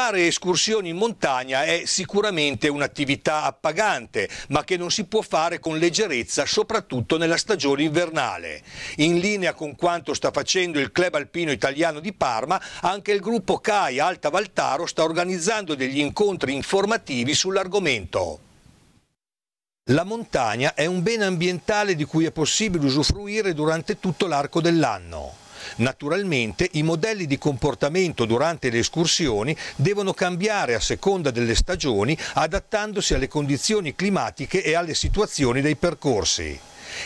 fare escursioni in montagna è sicuramente un'attività appagante, ma che non si può fare con leggerezza, soprattutto nella stagione invernale. In linea con quanto sta facendo il Club Alpino Italiano di Parma, anche il gruppo CAI Alta Valtaro sta organizzando degli incontri informativi sull'argomento. La montagna è un bene ambientale di cui è possibile usufruire durante tutto l'arco dell'anno. Naturalmente i modelli di comportamento durante le escursioni devono cambiare a seconda delle stagioni adattandosi alle condizioni climatiche e alle situazioni dei percorsi.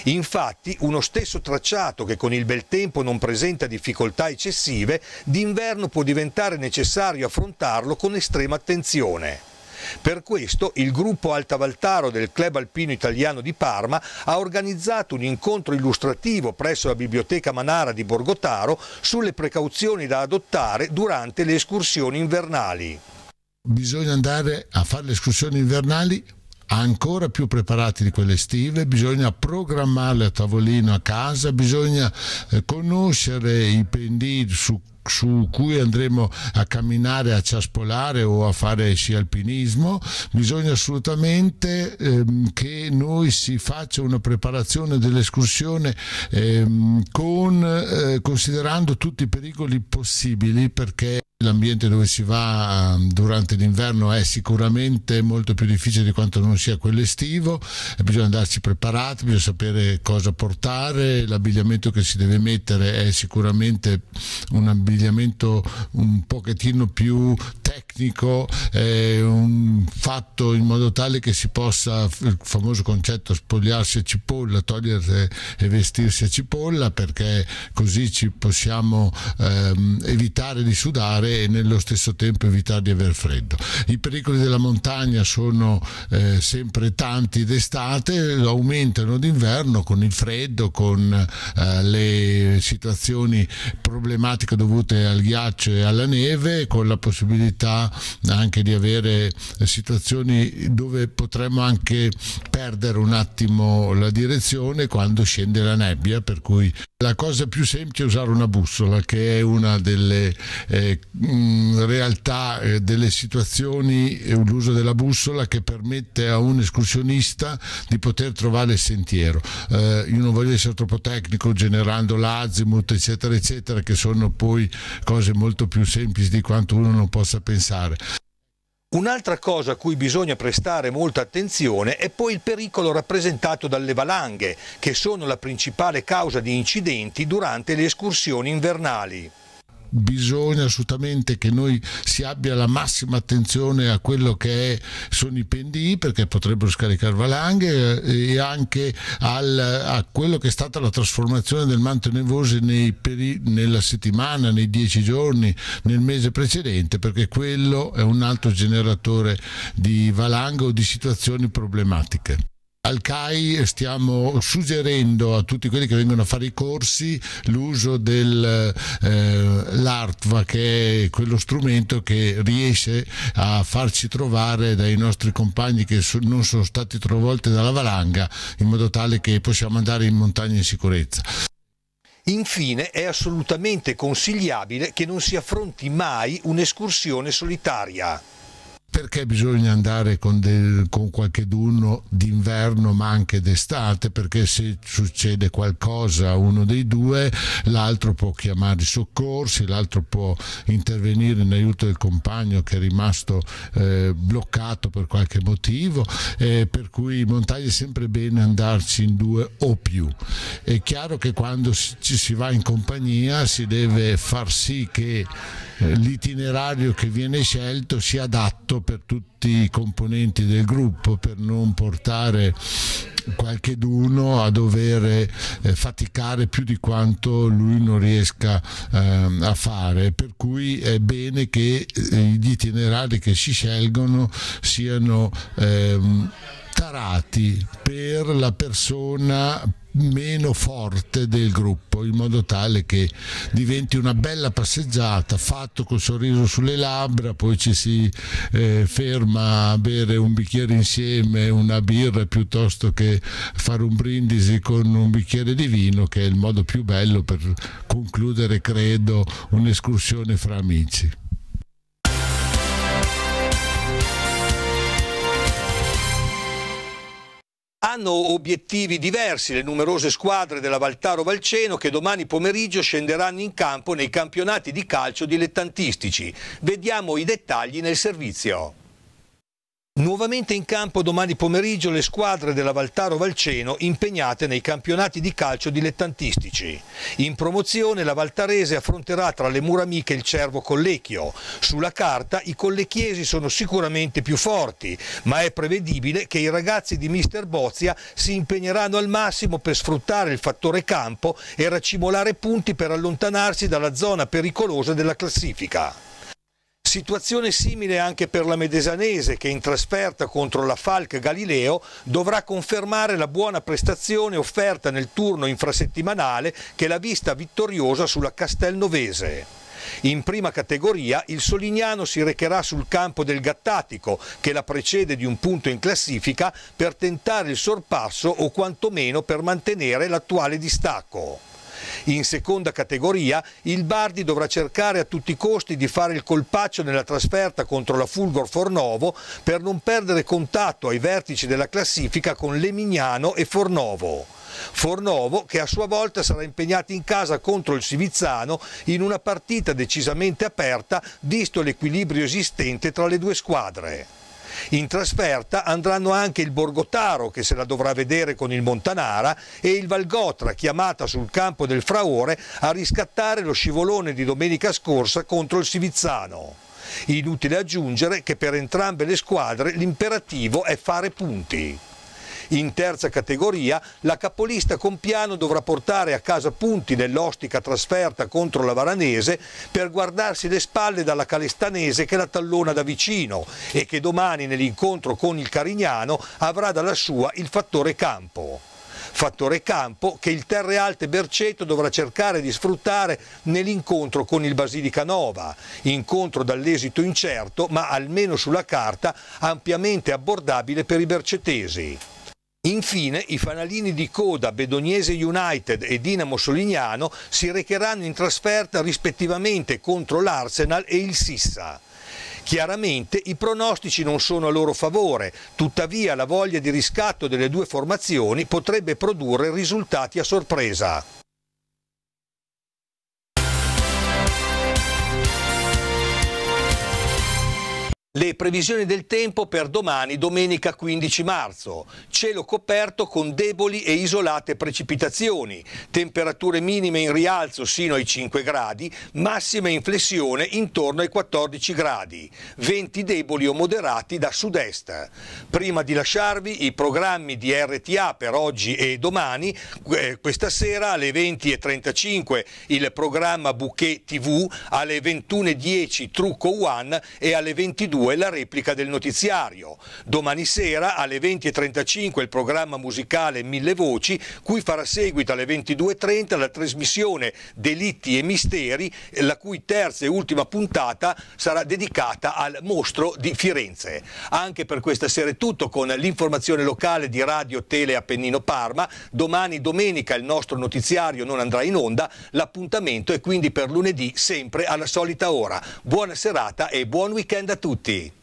Infatti uno stesso tracciato che con il bel tempo non presenta difficoltà eccessive, d'inverno può diventare necessario affrontarlo con estrema attenzione. Per questo il gruppo Alta Valtaro del Club Alpino Italiano di Parma ha organizzato un incontro illustrativo presso la Biblioteca Manara di Borgotaro sulle precauzioni da adottare durante le escursioni invernali. Bisogna andare a fare le escursioni invernali ancora più preparati di quelle estive, bisogna programmarle a tavolino a casa, bisogna eh, conoscere i pendii su su cui andremo a camminare, a ciaspolare o a fare sci alpinismo, bisogna assolutamente ehm, che noi si faccia una preparazione dell'escursione ehm, con, eh, considerando tutti i pericoli possibili perché l'ambiente dove si va ehm, durante l'inverno è sicuramente molto più difficile di quanto non sia quello estivo, eh, bisogna andarci preparati, bisogna sapere cosa portare, l'abbigliamento che si deve mettere è sicuramente un abbigliamento un pochettino più tecnico, è fatto in modo tale che si possa, il famoso concetto spogliarsi a cipolla, togliersi e vestirsi a cipolla, perché così ci possiamo ehm, evitare di sudare e nello stesso tempo evitare di aver freddo. I pericoli della montagna sono eh, sempre tanti d'estate, aumentano d'inverno con il freddo, con eh, le situazioni problematiche dovute al ghiaccio e alla neve, con la possibilità anche di avere situazioni dove potremmo anche perdere un attimo la direzione quando scende la nebbia, per cui la cosa più semplice è usare una bussola, che è una delle eh, mh, mm, realtà, eh, delle situazioni, eh, l'uso della bussola che permette a un escursionista di poter trovare il sentiero. Eh, io non voglio essere troppo tecnico generando l'azimut, eccetera, eccetera, che sono poi cose molto più semplici di quanto uno non possa pensare. Un'altra cosa a cui bisogna prestare molta attenzione è poi il pericolo rappresentato dalle valanghe, che sono la principale causa di incidenti durante le escursioni invernali bisogna assolutamente che noi si abbia la massima attenzione a quello che è, sono i pendii perché potrebbero scaricare valanghe eh, e anche al, a quello che è stata la trasformazione del manto nevoso peri, nella settimana, nei dieci giorni, nel mese precedente perché quello è un altro generatore di valanghe o di situazioni problematiche al CAI stiamo suggerendo a tutti quelli che vengono a fare i corsi l'uso dell'ARTVA eh, che è quello strumento che riesce a farci trovare dai nostri compagni che so, non sono stati travolti dalla valanga in modo tale che possiamo andare in montagna in sicurezza. Infine è assolutamente consigliabile che non si affronti mai un'escursione solitaria perché bisogna andare con, del, con qualche dunno d'inverno ma anche d'estate perché se succede qualcosa a uno dei due l'altro può chiamare i soccorsi l'altro può intervenire in aiuto del compagno che è rimasto eh, bloccato per qualche motivo eh, per cui in montagna è sempre bene andarci in due o più è chiaro che quando ci si va in compagnia si deve far sì che eh. l'itinerario che viene scelto sia adatto per tutti i componenti del gruppo per non portare qualcheduno a dover eh, faticare più di quanto lui non riesca eh, a fare per cui è bene che eh, gli itinerari che si scelgono siano ehm, tarati per la persona meno forte del gruppo in modo tale che diventi una bella passeggiata fatto col sorriso sulle labbra poi ci si eh, ferma a bere un bicchiere insieme una birra piuttosto che fare un brindisi con un bicchiere di vino che è il modo più bello per concludere credo un'escursione fra amici hanno obiettivi diversi le numerose squadre della Valtaro Valceno che domani pomeriggio scenderanno in campo nei campionati di calcio dilettantistici. Vediamo i dettagli nel servizio. Nuovamente in campo domani pomeriggio le squadre della Valtaro Valceno impegnate nei campionati di calcio dilettantistici. In promozione la Valtarese affronterà tra le muramiche il Cervo Collecchio. Sulla carta i collecchiesi sono sicuramente più forti, ma è prevedibile che i ragazzi di Mister Bozia si impegneranno al massimo per sfruttare il fattore campo e racimolare punti per allontanarsi dalla zona pericolosa della classifica. Situazione simile anche per la Medesanese che in trasferta contro la Falc Galileo dovrà confermare la buona prestazione offerta nel turno infrasettimanale che l'ha vista vittoriosa sulla Castelnovese. In prima categoria il Solignano si recherà sul campo del Gattatico, che la precede di un punto in classifica, per tentare il sorpasso o quantomeno per mantenere l'attuale distacco. In seconda categoria il Bardi dovrà cercare a tutti i costi di fare il colpaccio nella trasferta contro la Fulgor Fornovo per non perdere contatto ai vertici della classifica con Lemignano e Fornovo. Fornovo che a sua volta sarà impegnato in casa contro il Sivizzano in una partita decisamente aperta visto l'equilibrio esistente tra le due squadre. In trasferta andranno anche il Borgotaro che se la dovrà vedere con il Montanara e il Valgotra chiamata sul campo del Fraore a riscattare lo scivolone di domenica scorsa contro il Sivizzano. Inutile aggiungere che per entrambe le squadre l'imperativo è fare punti. In terza categoria la capolista Compiano dovrà portare a casa punti nell'ostica trasferta contro la Varanese per guardarsi le spalle dalla Calestanese che la tallona da vicino e che domani nell'incontro con il Carignano avrà dalla sua il fattore campo fattore campo che il Terre Alte Berceto dovrà cercare di sfruttare nell'incontro con il Basilica Nova, incontro dall'esito incerto ma almeno sulla carta ampiamente abbordabile per i bercetesi. Infine i fanalini di coda Bedognese United e Dinamo Solignano si recheranno in trasferta rispettivamente contro l'Arsenal e il Sissa. Chiaramente i pronostici non sono a loro favore, tuttavia la voglia di riscatto delle due formazioni potrebbe produrre risultati a sorpresa. Le previsioni del tempo per domani, domenica 15 marzo. Cielo coperto con deboli e isolate precipitazioni. Temperature minime in rialzo sino ai 5 gradi, massime in flessione intorno ai 14 gradi. Venti deboli o moderati da sud-est. Prima di lasciarvi i programmi di RTA per oggi e domani, eh, questa sera alle 20.35 il programma Bouquet TV, alle 21.10 Trucco One e alle 22 2 la replica del notiziario. Domani sera alle 20.35 il programma musicale Mille Voci, cui farà seguito alle 22.30 la trasmissione Delitti e Misteri, la cui terza e ultima puntata sarà dedicata al mostro di Firenze. Anche per questa sera è tutto con l'informazione locale di Radio Tele Appennino Parma. Domani domenica il nostro notiziario non andrà in onda, l'appuntamento è quindi per lunedì sempre alla solita ora. Buona serata e buon weekend a tutti. safety.